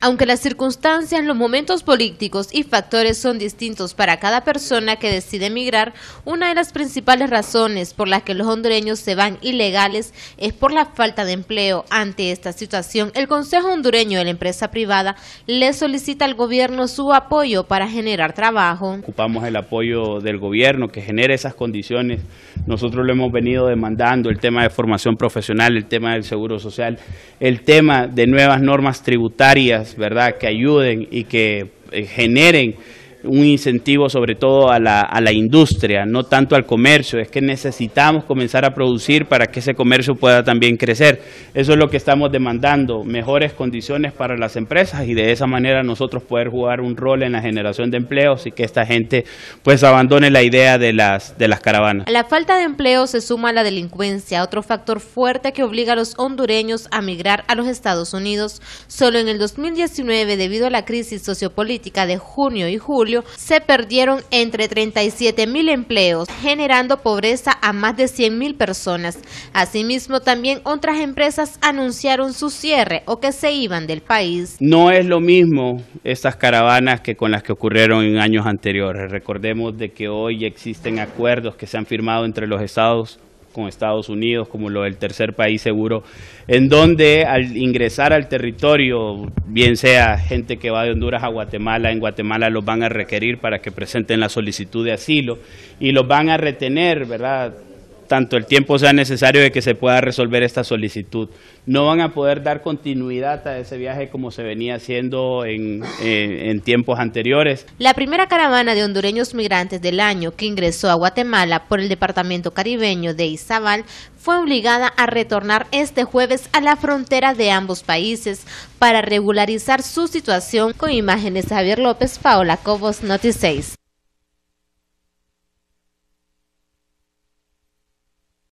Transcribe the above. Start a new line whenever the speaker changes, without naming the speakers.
Aunque las circunstancias, los momentos políticos y factores son distintos para cada persona que decide emigrar, una de las principales razones por las que los hondureños se van ilegales es por la falta de empleo. Ante esta situación, el Consejo Hondureño de la Empresa Privada le solicita al gobierno su apoyo para generar trabajo.
Ocupamos el apoyo del gobierno que genere esas condiciones. Nosotros lo hemos venido demandando, el tema de formación profesional, el tema del seguro social, el tema de nuevas normas tributarias ¿verdad? Que ayuden y que eh, generen un incentivo sobre todo a la, a la industria, no tanto al comercio, es que necesitamos comenzar a producir para que ese comercio pueda también crecer. Eso es lo que estamos demandando, mejores condiciones para las empresas y de esa manera nosotros poder jugar un rol en la generación de empleos y que esta gente pues abandone la idea de las, de las caravanas. la
falta de empleo se suma a la delincuencia, otro factor fuerte que obliga a los hondureños a migrar a los Estados Unidos. Solo en el 2019, debido a la crisis sociopolítica de junio y julio, se perdieron entre 37 mil empleos, generando pobreza a más de 100 mil personas. Asimismo, también otras empresas anunciaron su cierre o que se iban del país.
No es lo mismo estas caravanas que con las que ocurrieron en años anteriores. Recordemos de que hoy existen acuerdos que se han firmado entre los estados con Estados Unidos, como lo del tercer país seguro, en donde al ingresar al territorio, bien sea gente que va de Honduras a Guatemala, en Guatemala los van a requerir para que presenten la solicitud de asilo y los van a retener, ¿verdad? tanto el tiempo sea necesario de que se pueda resolver esta solicitud. No van a poder dar continuidad a ese viaje como se venía haciendo eh, en, tiempos anteriores.
La primera caravana de hondureños migrantes del año que ingresó a Guatemala por el departamento caribeño de Izabal fue obligada a retornar este jueves a la frontera de ambos países para regularizar su situación con imágenes Javier López, Paola Cobos,